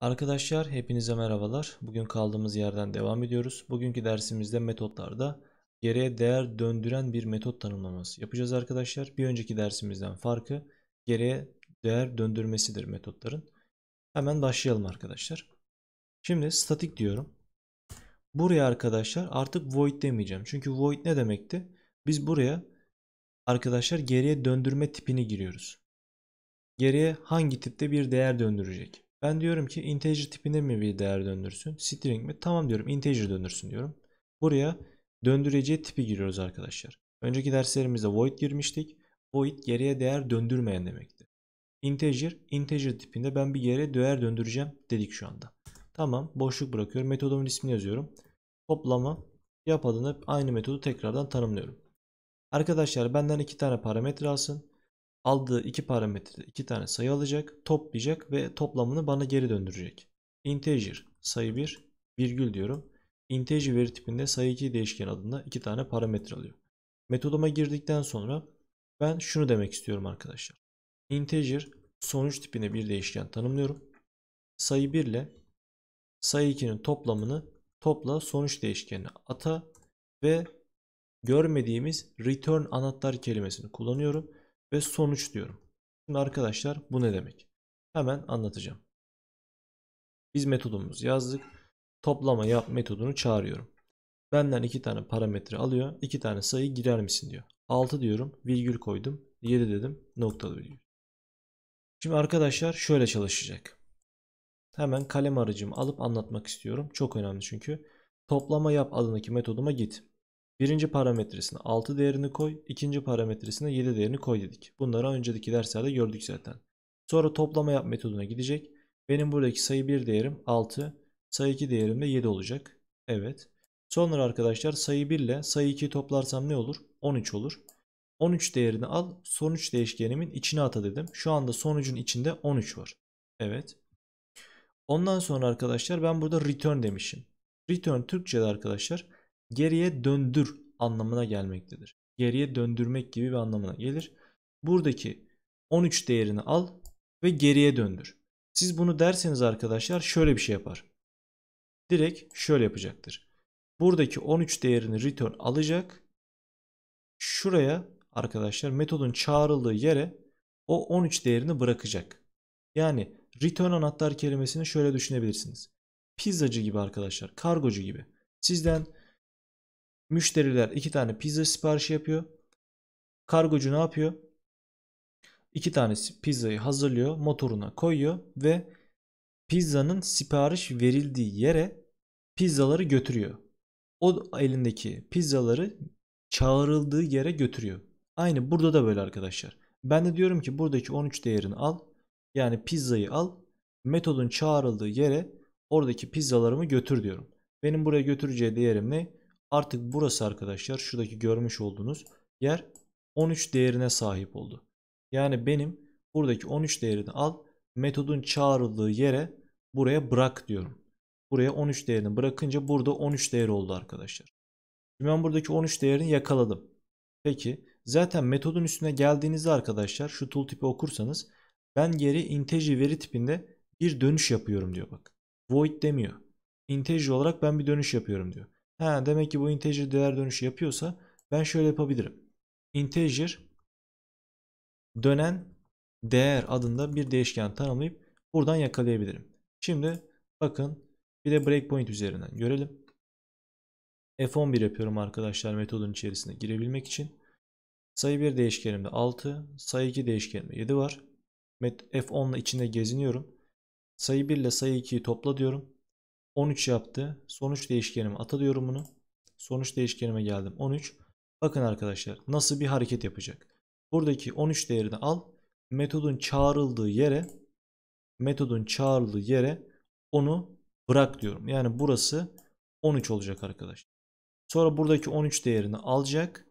Arkadaşlar hepinize merhabalar. Bugün kaldığımız yerden devam ediyoruz. Bugünkü dersimizde metotlarda geriye değer döndüren bir metot tanımlaması yapacağız arkadaşlar. Bir önceki dersimizden farkı geriye değer döndürmesidir metotların. Hemen başlayalım arkadaşlar. Şimdi statik diyorum. Buraya arkadaşlar artık void demeyeceğim. Çünkü void ne demekti? Biz buraya arkadaşlar geriye döndürme tipini giriyoruz. Geriye hangi tipte bir değer döndürecek? Ben diyorum ki integer tipine mi bir değer döndürsün? String mi? Tamam diyorum integer döndürsün diyorum. Buraya döndüreceği tipi giriyoruz arkadaşlar. Önceki derslerimizde void girmiştik. Void geriye değer döndürmeyen demekti. Integer, integer tipinde ben bir geriye değer döndüreceğim dedik şu anda. Tamam boşluk bırakıyorum. Metodumun ismini yazıyorum. Toplama yap adını aynı metodu tekrardan tanımlıyorum. Arkadaşlar benden iki tane parametre alsın aldığı iki parametrede iki tane sayı alacak, toplayacak ve toplamını bana geri döndürecek. Integer sayı 1 virgül diyorum. Integer veri tipinde sayı 2 değişken adında iki tane parametre alıyor. Metoduma girdikten sonra ben şunu demek istiyorum arkadaşlar. Integer sonuç tipine bir değişken tanımlıyorum. Sayı 1 ile sayı 2'nin toplamını topla sonuç değişkenine ata ve görmediğimiz return anahtar kelimesini kullanıyorum ve sonuç diyorum. Şimdi arkadaşlar bu ne demek? Hemen anlatacağım. Biz metodumuzu yazdık. Toplama yap metodunu çağırıyorum. Benden iki tane parametre alıyor. iki tane sayı girer misin diyor. 6 diyorum. Virgül koydum. 7 dedim. Noktalı virgül. Şimdi arkadaşlar şöyle çalışacak. Hemen kalem aracımı alıp anlatmak istiyorum. Çok önemli çünkü. Toplama yap adındaki metoduma git. Birinci parametresine 6 değerini koy. ikinci parametresine 7 değerini koy dedik. Bunları önceki derslerde gördük zaten. Sonra toplama yap metoduna gidecek. Benim buradaki sayı 1 değerim 6. Sayı 2 değerim de 7 olacak. Evet. Sonra arkadaşlar sayı 1 ile sayı 2'yi toplarsam ne olur? 13 olur. 13 değerini al. Sonuç değişkenimin içine ata dedim. Şu anda sonucun içinde 13 var. Evet. Ondan sonra arkadaşlar ben burada return demişim. Return Türkçe'de arkadaşlar geriye döndür anlamına gelmektedir. Geriye döndürmek gibi bir anlamına gelir. Buradaki 13 değerini al ve geriye döndür. Siz bunu derseniz arkadaşlar şöyle bir şey yapar. Direkt şöyle yapacaktır. Buradaki 13 değerini return alacak. Şuraya arkadaşlar metodun çağrıldığı yere o 13 değerini bırakacak. Yani return anahtar kelimesini şöyle düşünebilirsiniz. Pizzacı gibi arkadaşlar, kargocu gibi. Sizden Müşteriler iki tane pizza siparişi yapıyor. Kargocu ne yapıyor? İki tane pizzayı hazırlıyor, motoruna koyuyor ve pizzanın sipariş verildiği yere pizzaları götürüyor. O elindeki pizzaları çağrıldığı yere götürüyor. Aynı burada da böyle arkadaşlar. Ben de diyorum ki buradaki 13 değerini al. Yani pizzayı al. Metodun çağrıldığı yere oradaki pizzalarımı götür diyorum. Benim buraya götüreceği değerim ne? Artık burası arkadaşlar şuradaki görmüş olduğunuz yer 13 değerine sahip oldu. Yani benim buradaki 13 değerini al metodun çağrıldığı yere buraya bırak diyorum. Buraya 13 değerini bırakınca burada 13 değer oldu arkadaşlar. Şimdi ben buradaki 13 değerini yakaladım. Peki zaten metodun üstüne geldiğinizde arkadaşlar şu tooltip'i okursanız ben geri integer veri tipinde bir dönüş yapıyorum diyor bak. Void demiyor. Integer olarak ben bir dönüş yapıyorum diyor. He, demek ki bu integer değer dönüşü yapıyorsa ben şöyle yapabilirim. Integer dönen değer adında bir değişken tanımlayıp buradan yakalayabilirim. Şimdi bakın bir de breakpoint üzerinden görelim. F11 yapıyorum arkadaşlar metodun içerisine girebilmek için. Sayı 1 değişkenimde 6, sayı 2 değişkenimde 7 var. F10 ile içinde geziniyorum. Sayı 1 ile sayı 2'yi topla diyorum. 13 yaptı. Sonuç değişkenimi atalıyorum bunu. Sonuç değişkenime geldim 13. Bakın arkadaşlar nasıl bir hareket yapacak. Buradaki 13 değerini al. Metodun çağrıldığı yere metodun çağrıldığı yere onu bırak diyorum. Yani burası 13 olacak arkadaşlar. Sonra buradaki 13 değerini alacak.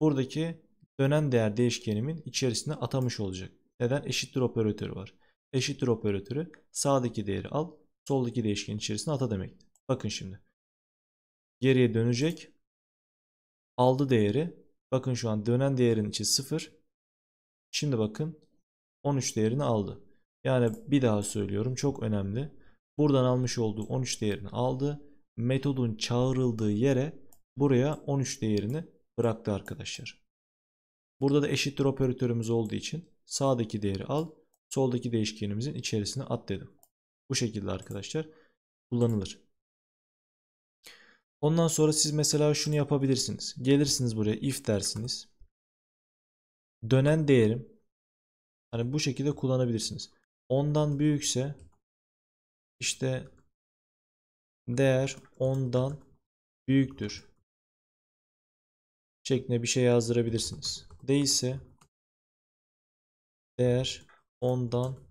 Buradaki dönen değer değişkenimin içerisine atamış olacak. Neden? Eşittir operatörü var. Eşittir operatörü sağdaki değeri al soldaki değişkenin içerisine ata demekti. Bakın şimdi. Geriye dönecek. Aldı değeri. Bakın şu an dönen değerin içi 0. Şimdi bakın 13 değerini aldı. Yani bir daha söylüyorum çok önemli. Buradan almış olduğu 13 değerini aldı. Metodun çağrıldığı yere buraya 13 değerini bıraktı arkadaşlar. Burada da eşittir operatörümüz olduğu için sağdaki değeri al, soldaki değişkenimizin içerisine at dedim. Bu şekilde arkadaşlar kullanılır. Ondan sonra siz mesela şunu yapabilirsiniz. Gelirsiniz buraya if dersiniz. Dönen değerim hani bu şekilde kullanabilirsiniz. Ondan büyükse işte değer ondan büyüktür şeklinde bir şey yazdırabilirsiniz. Değilse değer ondan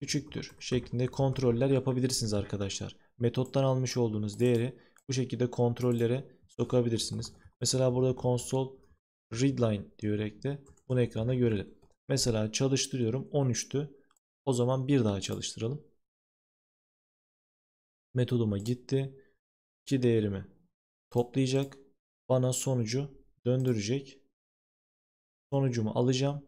küçüktür şeklinde kontroller yapabilirsiniz arkadaşlar. Metottan almış olduğunuz değeri bu şekilde kontrollere sokabilirsiniz. Mesela burada console readline diyerek de bunu ekranda görelim. Mesela çalıştırıyorum 13'tü. O zaman bir daha çalıştıralım. Metoduma gitti. 2 değerimi toplayacak. Bana sonucu döndürecek. Sonucumu alacağım.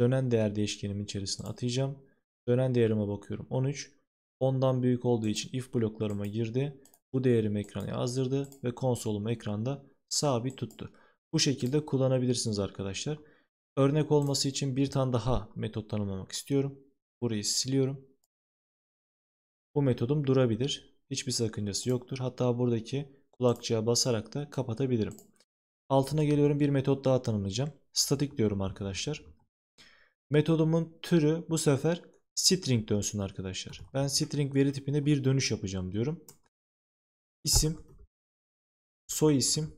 Dönen değer değişkenimin içerisine atacağım. Dönen değerime bakıyorum. 13. 10'dan büyük olduğu için if bloklarıma girdi. Bu değerimi ekrana yazdırdı ve konsolum ekranda sabit tuttu. Bu şekilde kullanabilirsiniz arkadaşlar. Örnek olması için bir tane daha metot tanımlamak istiyorum. Burayı siliyorum. Bu metodum durabilir. Hiçbir sakıncası yoktur. Hatta buradaki kulakçığa basarak da kapatabilirim. Altına geliyorum bir metot daha tanımlayacağım. Statik diyorum arkadaşlar. Metodumun türü bu sefer string dönsün arkadaşlar. Ben string veri tipine bir dönüş yapacağım diyorum. İsim, soy isim,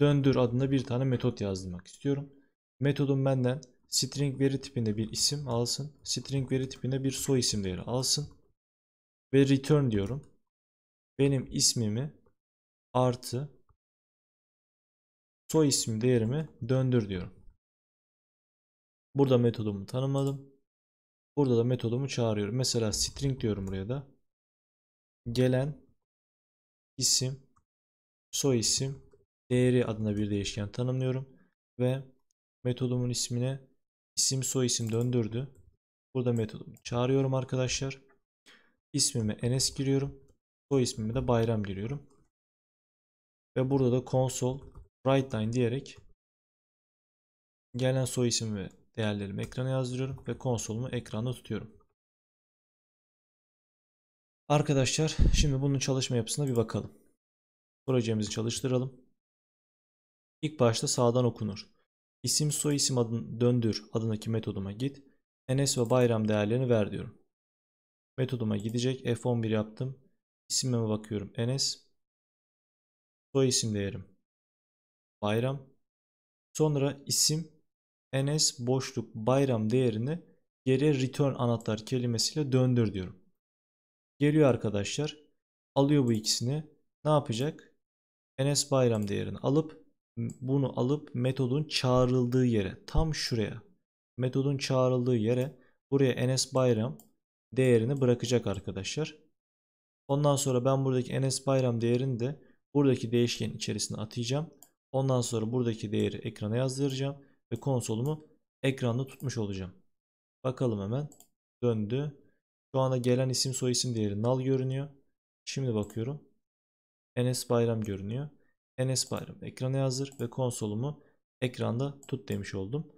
döndür adında bir tane metot yazdırmak istiyorum. Metodum benden string veri tipinde bir isim alsın. String veri tipinde bir soy isim değeri alsın. Ve return diyorum. Benim ismimi artı soy isim değerimi döndür diyorum. Burada metodumu tanımladım. Burada da metodumu çağırıyorum. Mesela string diyorum buraya da. Gelen isim soy isim değeri adına bir değişken tanımlıyorum ve metodumun ismine isim soy isim döndürdü. Burada metodumu çağırıyorum arkadaşlar. İsmimi Enes giriyorum. Soy ismimi de Bayram giriyorum. Ve burada da console write line diyerek gelen soy isim ve değerlerimi ekrana yazdırıyorum ve konsolumu ekranda tutuyorum. Arkadaşlar şimdi bunun çalışma yapısına bir bakalım. Projemizi çalıştıralım. İlk başta sağdan okunur. İsim soy isim adını döndür adındaki metoduma git. Enes ve bayram değerlerini ver diyorum. Metoduma gidecek. F11 yaptım. İsimime bakıyorum. Enes. Soy isim değerim. Bayram. Sonra isim ns boşluk bayram değerini geriye return anahtar kelimesiyle döndür diyorum. Geliyor arkadaşlar. Alıyor bu ikisini. Ne yapacak? ns bayram değerini alıp bunu alıp metodun çağrıldığı yere tam şuraya metodun çağrıldığı yere buraya ns bayram değerini bırakacak arkadaşlar. Ondan sonra ben buradaki ns bayram değerini de buradaki değişken içerisine atayacağım. Ondan sonra buradaki değeri ekrana yazdıracağım ve konsolumu ekranda tutmuş olacağım. Bakalım hemen. Döndü. Şu anda gelen isim soy isim değeri nal görünüyor. Şimdi bakıyorum. Enes Bayram görünüyor. Enes Bayram ekrana yazdır ve konsolumu ekranda tut demiş oldum.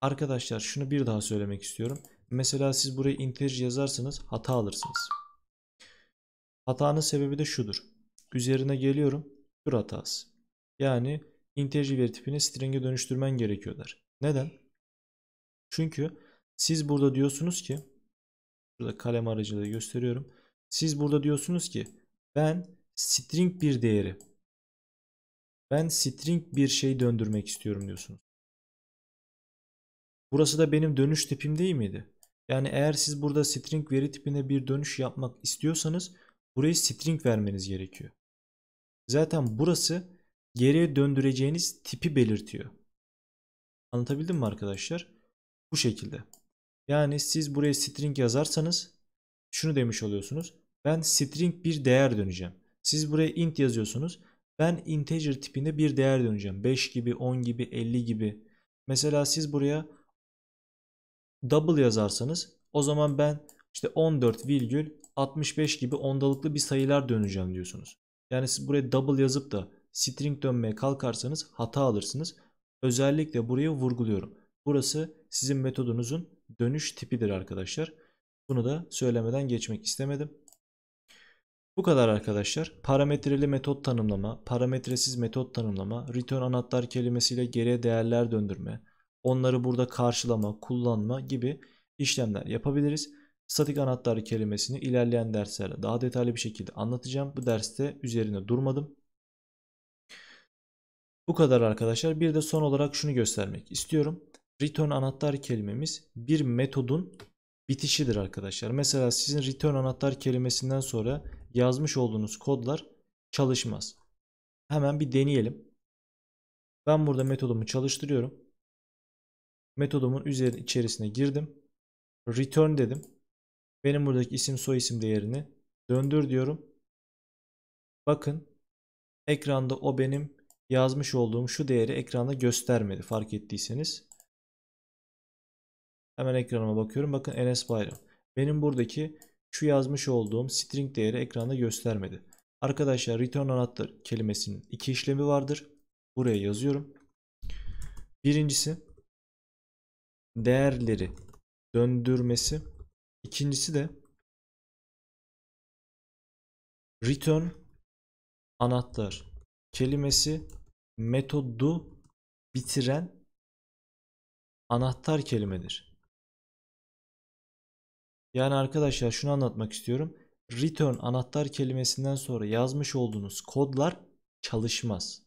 Arkadaşlar şunu bir daha söylemek istiyorum. Mesela siz buraya integer yazarsanız hata alırsınız. Hatanın sebebi de şudur. Üzerine geliyorum. Şur hatası. Yani integer veri tipini string'e dönüştürmen gerekiyorlar. Neden? Çünkü siz burada diyorsunuz ki burada kalem aracılığı gösteriyorum. Siz burada diyorsunuz ki ben string bir değeri ben string bir şey döndürmek istiyorum diyorsunuz. Burası da benim dönüş tipim değil miydi? Yani eğer siz burada string veri tipine bir dönüş yapmak istiyorsanız burayı string vermeniz gerekiyor. Zaten burası geriye döndüreceğiniz tipi belirtiyor. Anlatabildim mi arkadaşlar? Bu şekilde. Yani siz buraya string yazarsanız şunu demiş oluyorsunuz. Ben string bir değer döneceğim. Siz buraya int yazıyorsunuz. Ben integer tipinde bir değer döneceğim. 5 gibi, 10 gibi, 50 gibi. Mesela siz buraya double yazarsanız o zaman ben işte 14 virgül 65 gibi ondalıklı bir sayılar döneceğim diyorsunuz. Yani siz buraya double yazıp da string dönmeye kalkarsanız hata alırsınız. Özellikle buraya vurguluyorum. Burası sizin metodunuzun dönüş tipidir arkadaşlar. Bunu da söylemeden geçmek istemedim. Bu kadar arkadaşlar. Parametreli metot tanımlama, parametresiz metot tanımlama, return anahtar kelimesiyle geriye değerler döndürme, onları burada karşılama, kullanma gibi işlemler yapabiliriz. Statik anahtar kelimesini ilerleyen derslerde daha detaylı bir şekilde anlatacağım. Bu derste üzerine durmadım. Bu kadar arkadaşlar. Bir de son olarak şunu göstermek istiyorum. Return anahtar kelimemiz bir metodun bitişidir arkadaşlar. Mesela sizin return anahtar kelimesinden sonra yazmış olduğunuz kodlar çalışmaz. Hemen bir deneyelim. Ben burada metodumu çalıştırıyorum. Metodumun üzeri içerisine girdim. Return dedim. Benim buradaki isim soyisim değerini döndür diyorum. Bakın ekranda o benim yazmış olduğum şu değeri ekranda göstermedi fark ettiyseniz. Hemen ekranıma bakıyorum. Bakın Enes Bayram. Benim buradaki şu yazmış olduğum string değeri ekranda göstermedi. Arkadaşlar return anahtar kelimesinin iki işlemi vardır. Buraya yazıyorum. Birincisi değerleri döndürmesi. İkincisi de return anahtar kelimesi metodu bitiren anahtar kelimedir. Yani arkadaşlar şunu anlatmak istiyorum. Return anahtar kelimesinden sonra yazmış olduğunuz kodlar çalışmaz.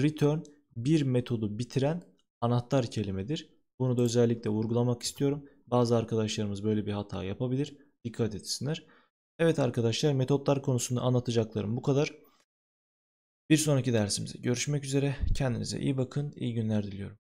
Return bir metodu bitiren anahtar kelimedir. Bunu da özellikle vurgulamak istiyorum. Bazı arkadaşlarımız böyle bir hata yapabilir. Dikkat etsinler. Evet arkadaşlar metotlar konusunda anlatacaklarım bu kadar. Bir sonraki dersimize görüşmek üzere. Kendinize iyi bakın. İyi günler diliyorum.